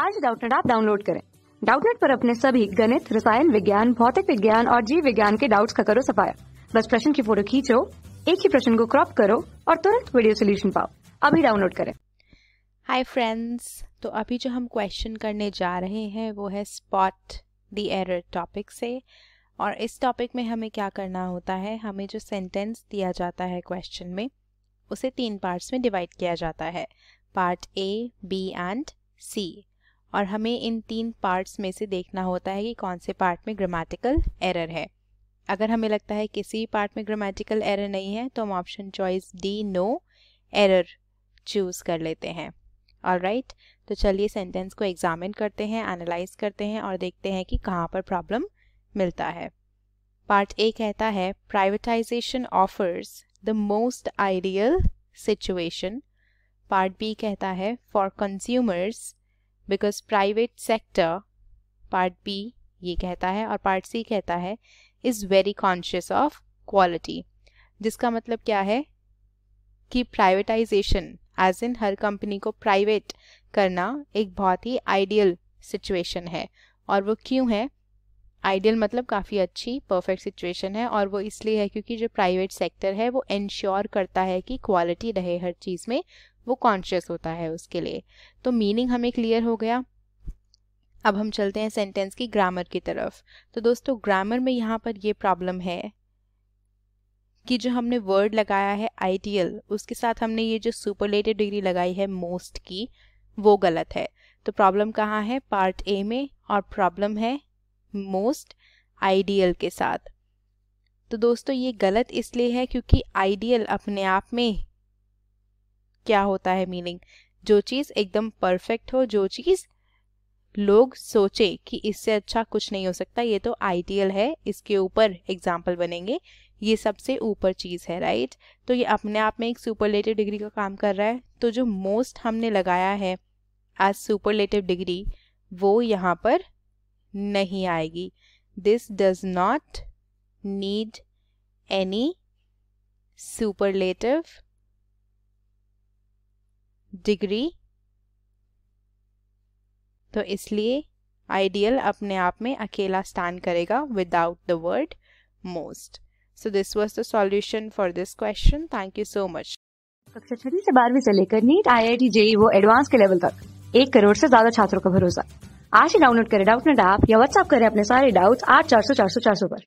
आज डाउटनेट आप डाउनलोड करें डाउटनेट पर अपने सभी गणित रसायन विज्ञान भौतिक विज्ञान और जीव विज्ञान के डाउट्स का करो सफाया बस प्रश्न की फोटो खींचो एक ही प्रश्न को क्रॉप करो और तुरंत वीडियो सोल्यूशन पाओ अभी डाउनलोड करें हाय फ्रेंड्स तो अभी जो हम क्वेश्चन करने जा रहे हैं वो है स्पॉट द एरर टॉपिक से और इस टॉपिक में हमें क्या करना होता है हमें जो सेंटेंस दिया जाता है क्वेश्चन में उसे तीन पार्ट्स में डिवाइड किया जाता है part A B and C और हमें इन तीन पार्ट्स में से देखना होता है कि कौन से पार्ट में ग्रामेटिकल एरर है अगर हमें लगता है किसी पार्ट में ग्रामेटिकल एरर नहीं है तो हम option choice D no error choose कर लेते हैं ऑल राइट right? तो चलिए सेंटेंस को एग्जामिन करते हैं एनालाइज करते हैं और देखते हैं कि कहाँ पर प्रॉब्लम मिलता है पार्ट ए कहता है privatisation offers the most ideal situation part B कहता है for consumers because private sector part B ये कहता है और पार्ट सी कहता है is very conscious of quality जिसका मतलब क्या है कि प्राइवेटाइजेशन एज इन हर कंपनी को प्राइवेट करना एक बहुत ही आइडियल सिचुएशन है और वो क्यों है आइडियल मतलब काफ़ी अच्छी परफेक्ट सिचुएशन है और वो इसलिए है क्योंकि जो प्राइवेट सेक्टर है वो इन्श्योर करता है कि क्वालिटी रहे हर चीज़ में वो कॉन्शियस होता है उसके लिए तो मीनिंग हमें क्लियर हो गया अब हम चलते हैं सेंटेंस की ग्रामर की तरफ तो दोस्तों ग्रामर में यहाँ पर ये प्रॉब्लम है कि जो हमने वर्ड लगाया है आइडियल उसके साथ हमने ये जो सुपरलेटेड डिग्री लगाई है मोस्ट की वो गलत है तो प्रॉब्लम कहाँ है पार्ट ए में और प्रॉब्लम है मोस्ट आइडियल के साथ तो दोस्तों ये गलत इसलिए है क्योंकि आइडियल अपने आप में क्या होता है मीनिंग जो चीज़ एकदम परफेक्ट हो जो चीज़ लोग सोचे कि इससे अच्छा कुछ नहीं हो सकता ये तो आइडियल है इसके ऊपर एग्जाम्पल बनेंगे ये सबसे ऊपर चीज़ है राइट तो ये अपने आप में एक सुपरलेटिव डिग्री का काम कर रहा है तो जो मोस्ट हमने लगाया है एज सुपरलेटिव डिग्री वो यहाँ पर नहीं आएगी this does not need any superlative degree तो इसलिए आइडियल अपने आप में अकेला स्टैंड करेगा without the word most so this was the solution for this question thank you so much कक्षा छठी से बारहवीं से लेकर NEET I I T JEE वो एडवांस के लेवल तक एक करोड़ से ज्यादा छात्रों का भरोसा आज ही डाउनलोड करें डाउट नेट ऐप या व्हाट्सएप करें अपने सारे डाउट्स आठ चार सौ चार सौ चार सौ पर